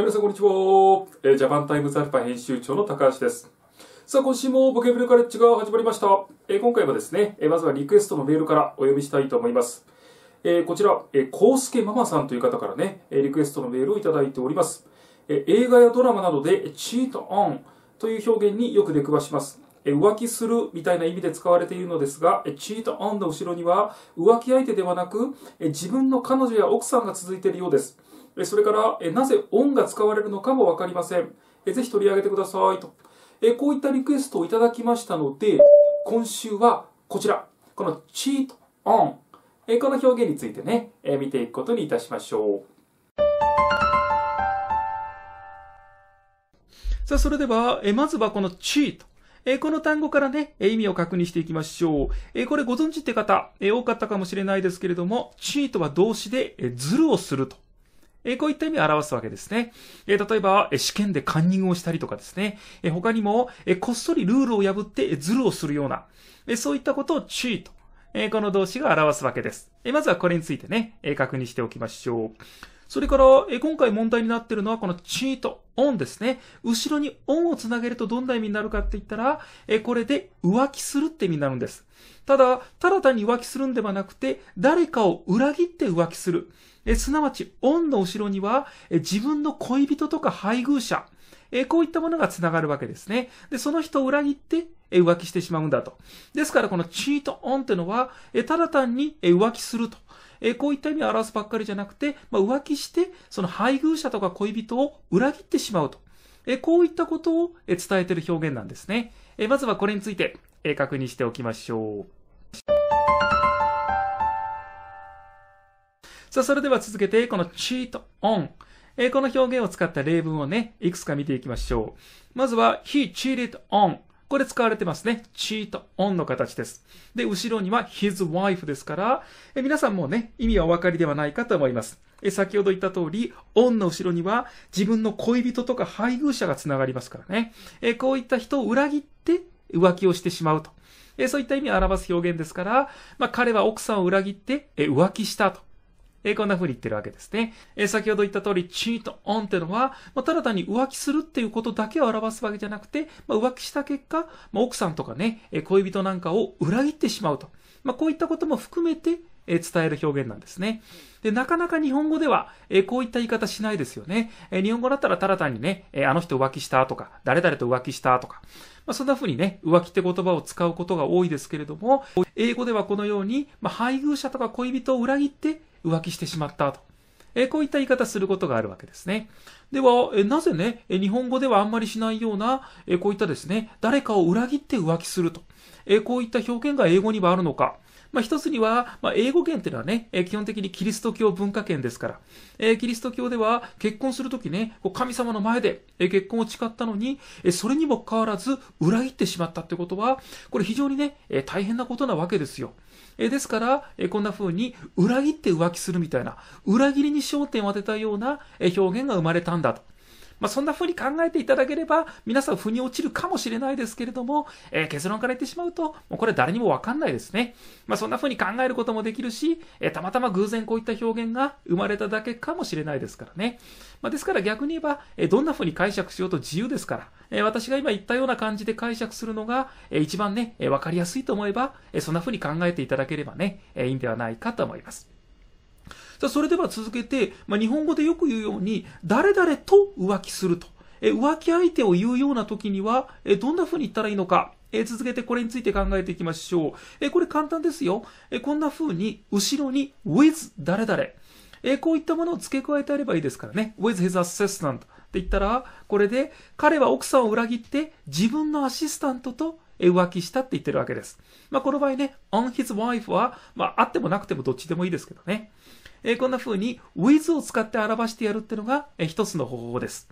はい、皆さんこんにちは。えー、ジャパンタイムズアルパ編集長の高橋です。さあ、今週もボケブルカレッジが始まりました。えー、今回はですね、えー、まずはリクエストのメールからお読みしたいと思います。えー、こちら、えー、コウスケママさんという方からね、えー、リクエストのメールをいただいております。えー、映画やドラマなどで、チートオンという表現によく出くわします。え浮気するみたいな意味で使われているのですが、チートオンの後ろには、浮気相手ではなく、え自分の彼女や奥さんが続いているようです。それから、えなぜ音が使われるのかもわかりません。えぜひ取り上げてくださいと。えこういったリクエストをいただきましたので、今週はこちら、このチートオン、えこの表現についてね、え見ていくことにいたしましょう。さあ、それでは、えまずはこのチート。えこの単語からね、え意味を確認していきましょう。えこれご存知って方、え多かったかもしれないですけれども、チートは動詞で、えずるをするとえこういった意味を表すわけですね。え例えば、え試験でカンニングをしたりとかですね。え他にも、えこっそりルールを破ってズルをするような、えそういったことを注意と、えこの動詞が表すわけです。えまずはこれについてね、え確認しておきましょう。それから、え今回問題になっているのはこのチート。オンですね。後ろにオンをつなげるとどんな意味になるかって言ったら、えこれで浮気するって意味になるんです。ただ、ただ単に浮気するんではなくて、誰かを裏切って浮気する。えすなわち、オンの後ろには、え自分の恋人とか配偶者、えこういったものが繋がるわけですね。で、その人を裏切って、え浮気してしまうんだと。ですから、このチートオンってのは、えただ単に、え浮気すると。えー、こういった意味を表すばっかりじゃなくて、まあ、浮気して、その配偶者とか恋人を裏切ってしまうと。えー、こういったことを伝えている表現なんですね。えー、まずはこれについて、え確認しておきましょう。さあ、それでは続けて、この cheat on。えこの表現を使った例文をね、いくつか見ていきましょう。まずは、he cheated on これ使われてますね。チートオンの形です。で、後ろには his wife ですから、え皆さんもね、意味はお分かりではないかと思います。え先ほど言った通り、on の後ろには自分の恋人とか配偶者が繋がりますからね。えこういった人を裏切って浮気をしてしまうと。えそういった意味を表す表現ですから、まあ、彼は奥さんを裏切って、え浮気したと。えー、こんな風に言ってるわけですね。えー、先ほど言った通り、チートオンってのは、まあ、ただ単に浮気するっていうことだけを表すわけじゃなくて、まあ、浮気した結果、まあ、奥さんとかね、えー、恋人なんかを裏切ってしまうと。まあ、こういったことも含めて、え伝える表現なんですね。で、なかなか日本語では、えこういった言い方しないですよね。え日本語だったらただ単にね、えあの人浮気したとか、誰々と浮気したとか、まあ、そんな風にね、浮気って言葉を使うことが多いですけれども、英語ではこのように、まあ、配偶者とか恋人を裏切って、浮気してしまったと。えこういった言い方することがあるわけですね。では、えなぜね、日本語ではあんまりしないような、えこういったですね、誰かを裏切って浮気すると。えこういった表現が英語にはあるのか。まあ、一つには、まあ、英語圏っていうのはね、基本的にキリスト教文化圏ですから、えー、キリスト教では結婚するときね、神様の前で、結婚を誓ったのに、それにもかかわらず裏切ってしまったってことは、これ非常にね、大変なことなわけですよ。ですから、こんな風に裏切って浮気するみたいな、裏切りに焦点を当てたような、表現が生まれたんだと。まあ、そんな風に考えていただければ、皆さん腑に落ちるかもしれないですけれども、えー、結論から言ってしまうと、もうこれ誰にもわかんないですね。まあ、そんな風に考えることもできるし、えー、たまたま偶然こういった表現が生まれただけかもしれないですからね。まあ、ですから逆に言えば、えー、どんな風に解釈しようと自由ですから、え私が今言ったような感じで解釈するのが、え一番ね、えー、わかりやすいと思えば、えそんな風に考えていただければね、えいいんではないかと思います。さあ、それでは続けて、まあ、日本語でよく言うように、誰々と浮気すると。え浮気相手を言うような時には、えどんな風に言ったらいいのか。え続けてこれについて考えていきましょう。えこれ簡単ですよ。えこんな風に、後ろに with 誰々。えこういったものを付け加えてあればいいですからね。with his assistant って言ったら、これで彼は奥さんを裏切って自分のアシスタントと浮気したって言ってるわけです。まあ、この場合ね、on his wife は、まあ、あってもなくてもどっちでもいいですけどね。えー、こんな風に with を使って表してやるってのが、えー、一つの方法です。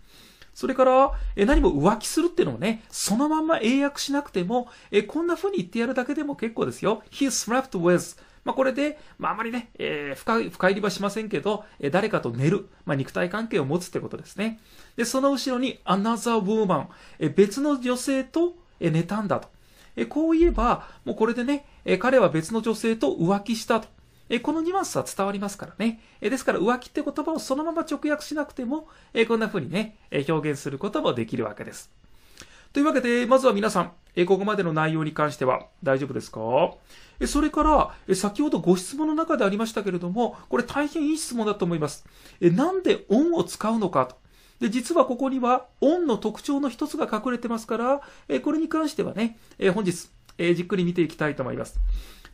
それから、えー、何も浮気するってのもね、そのまんま英訳しなくても、えー、こんな風に言ってやるだけでも結構ですよ。he slept with まあ、これで、まあ、あまりね、えー、深い、深入りはしませんけど、えー、誰かと寝る、まあ、肉体関係を持つってことですね。で、その後ろに、another woman、えー、別の女性と、えー、寝たんだと。えこう言えば、もうこれでね、え彼は別の女性と浮気したと。えこのニュアンスは伝わりますからね。えですから浮気って言葉をそのまま直訳しなくても、えこんな風にね、え表現することもできるわけです。というわけで、まずは皆さん、えここまでの内容に関しては大丈夫ですかえそれから、え先ほどご質問の中でありましたけれども、これ大変いい質問だと思います。えなんで音を使うのかと。で、実はここには、オンの特徴の一つが隠れてますから、えこれに関してはね、え本日、えじっくり見ていきたいと思います。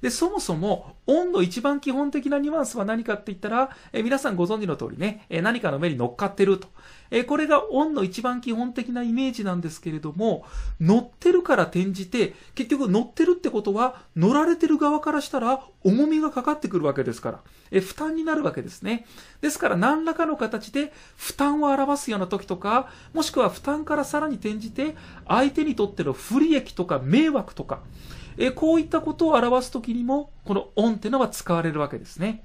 で、そもそも音の一番基本的なニュアンスは何かって言ったら、え皆さんご存知の通りね、え何かの目に乗っかってると。えこれが音の一番基本的なイメージなんですけれども、乗ってるから転じて、結局乗ってるってことは、乗られてる側からしたら重みがかかってくるわけですから、え負担になるわけですね。ですから何らかの形で負担を表すような時とか、もしくは負担からさらに転じて、相手にとっての不利益とか迷惑とか、えこういったことを表すときにも、この on ってのは使われるわけですね。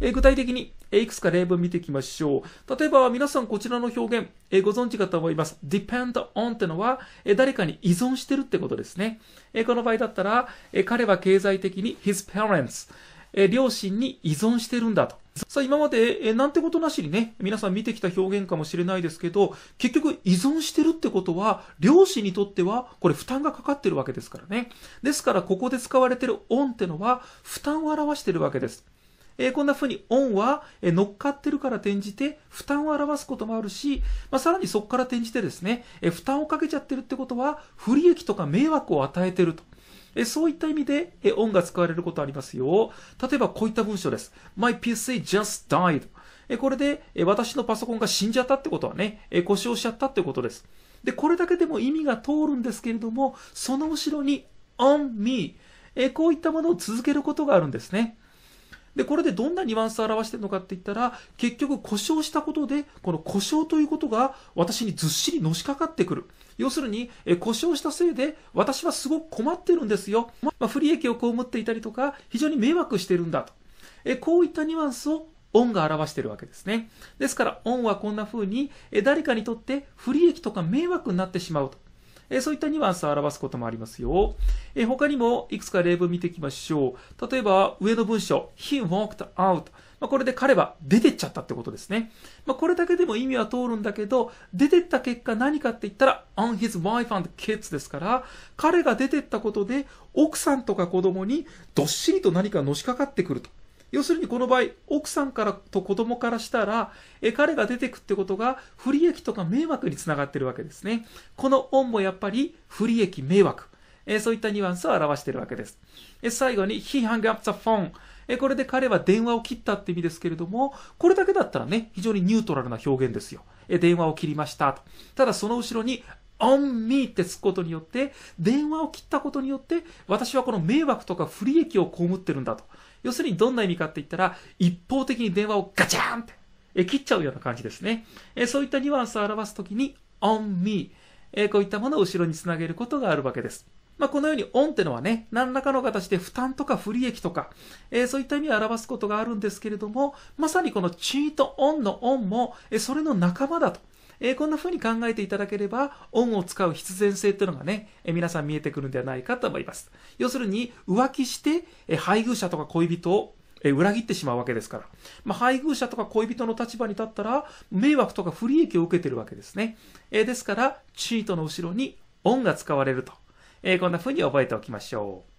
え具体的に、えいくつか例文見ていきましょう。例えば、皆さんこちらの表現、えご存知かと思います。depend on ってのは、え誰かに依存してるってことですね。えこの場合だったら、え彼は経済的に his parents、え両親に依存してるんだと。さあ、今まで、えなんてことなしにね、皆さん見てきた表現かもしれないですけど、結局依存してるってことは、漁師にとっては、これ負担がかかってるわけですからね。ですから、ここで使われてるオンってのは、負担を表してるわけです。えー、こんな風にオンは、えー、乗っかってるから転じて負担を表すこともあるし、まあ、さらにそこから転じてですね、えー、負担をかけちゃってるってことは不利益とか迷惑を与えてると。えそういった意味で、え音が使われることありますよ。例えばこういった文章です。My PC just died. えこれで、え私のパソコンが死んじゃったってことはね、え故障しちゃったってことです。で、これだけでも意味が通るんですけれども、その後ろに on me えこういったものを続けることがあるんですね。で、これでどんなニュアンスを表してるのかって言ったら、結局故障したことで、この故障ということが私にずっしりのしかかってくる。要するに、え故障したせいで、私はすごく困ってるんですよ。まあ、不利益を被っていたりとか、非常に迷惑してるんだと。えこういったニュアンスを恩が表しているわけですね。ですから、恩はこんな風に、え誰かにとって不利益とか迷惑になってしまうと。えそういったニュアンスを表すこともありますよ。え他にもいくつか例文見ていきましょう。例えば、上の文章、he walked out。まあ、これで彼は出てっちゃったってことですね。まあ、これだけでも意味は通るんだけど、出てった結果何かって言ったら、on his wife and kids ですから、彼が出てったことで、奥さんとか子供にどっしりと何かのしかかってくると。要するにこの場合、奥さんからと子供からしたら、え彼が出てくってことが不利益とか迷惑につながってるわけですね。この恩もやっぱり不利益、迷惑。えそういったニュアンスを表しているわけです。え最後に、he hung up the phone. これで彼は電話を切ったって意味ですけれども、これだけだったらね、非常にニュートラルな表現ですよ。え電話を切りましたと。ただその後ろに on me ってつくことによって、電話を切ったことによって、私はこの迷惑とか不利益をこむってるんだと。要するにどんな意味かって言ったら、一方的に電話をガチャンって切っちゃうような感じですね。そういったニュアンスを表すときに、on me こういったものを後ろにつなげることがあるわけです。まあ、このように on ってのはね、何らかの形で負担とか不利益とか、えー、そういった意味を表すことがあるんですけれども、まさにこのチートオンのオンも、えー、それの仲間だと。えー、こんな風に考えていただければ、オンを使う必然性っていうのがね、えー、皆さん見えてくるんではないかと思います。要するに、浮気して、えー、配偶者とか恋人をえ裏切ってしまうわけですから。まあ、配偶者とか恋人の立場に立ったら、迷惑とか不利益を受けてるわけですね。えですから、チートの後ろに、オンが使われると。えこんな風に覚えておきましょう。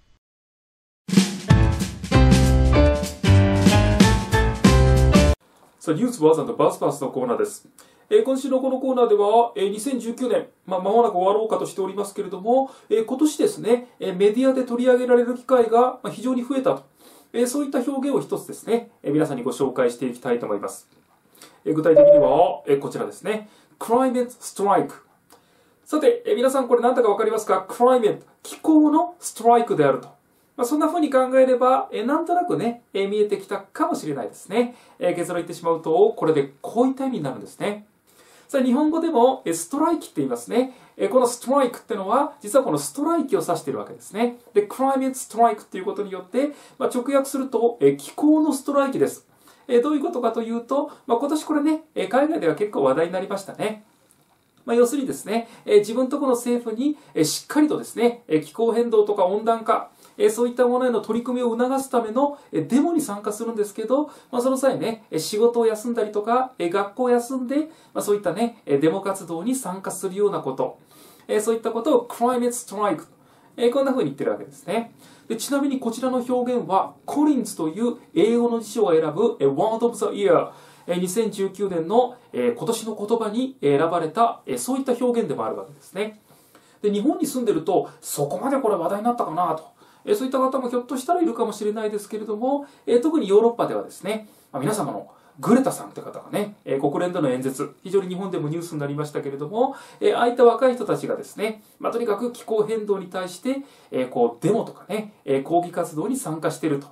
さあ、ニュースワーザバースバースのコーナーです。え今週のこのコーナーでは、え2019年、まあ、間もなく終わろうかとしておりますけれども、え今年ですね、えメディアで取り上げられる機会が非常に増えたと、えそういった表現を一つですね、え皆さんにご紹介していきたいと思います。え具体的には、えこちらですね、Climate Strike。さて、え皆さんこれ何だかわかりますか ?Climate、気候のストライクであると。まあ、そんな風に考えれば、えなんとなくね、え見えてきたかもしれないですね。え結論言ってしまうと、これでこういった意味になるんですね。それ日本語でもストライキって言いますね。このストライクってのは、実はこのストライキを指しているわけですね。で、クライミッ t ストライクっていうことによって、まあ、直訳すると、気候のストライキです。どういうことかというと、まあ、今年これね、海外では結構話題になりましたね。まあ、要するにですね、自分とこの政府にしっかりとですね、気候変動とか温暖化、えそういったものへの取り組みを促すための、えデモに参加するんですけど、まあ、その際ね、仕事を休んだりとか、え学校を休んで、まあ、そういったね、デモ活動に参加するようなこと、えそういったことを climate strike えこんな風に言ってるわけですねで。ちなみにこちらの表現は、コリンズという英語の辞書を選ぶ、え Word of the Year、え2019年の、え今年の言葉に選ばれた、えそういった表現でもあるわけですね。で、日本に住んでると、そこまでこれ話題になったかなと。えそういった方もひょっとしたらいるかもしれないですけれども、え特にヨーロッパではですね、ま皆様のグレタさんって方がね、え国連での演説、非常に日本でもニュースになりましたけれども、えああいった若い人たちがですね、まあ、とにかく気候変動に対して、えこう、デモとかね、え抗議活動に参加していると。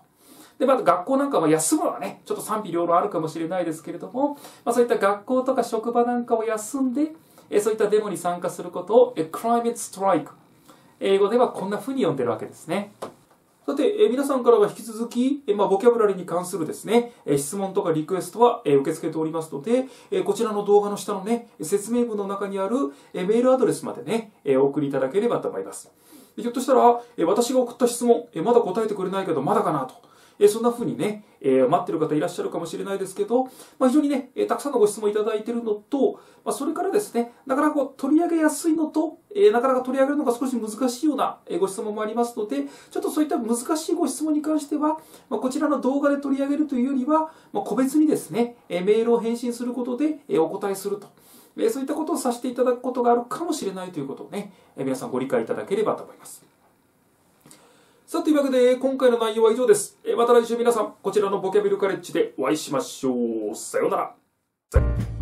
で、また学校なんかは休むのはね、ちょっと賛否両論あるかもしれないですけれども、まあ、そういった学校とか職場なんかを休んで、えそういったデモに参加することを、え、クライメットストライク。英語ではこんな風に読んでるわけですね。さて、え皆さんからは引き続き、えまあ、ボキャブラリーに関するですね、え質問とかリクエストは、え受け付けておりますので、えこちらの動画の下のね、説明文の中にある、えメールアドレスまでね、えお送りいただければと思います。ひょっとしたら、え私が送った質問、えまだ答えてくれないけど、まだかなと。えそんな風にね、え待ってる方いらっしゃるかもしれないですけど、まあ、非常にね、えたくさんのご質問いただいてるのと、まあ、それからですね、なかなかこう取り上げやすいのと、えなかなか取り上げるのが少し難しいような、えご質問もありますので、ちょっとそういった難しいご質問に関しては、まあ、こちらの動画で取り上げるというよりは、ま個別にですね、えメールを返信することで、えお答えすると。そういったことをさせていただくことがあるかもしれないということをね、皆さんご理解いただければと思います。さて、というわけで、今回の内容は以上です。また来週皆さん、こちらのボキャビルカレッジでお会いしましょう。さようなら。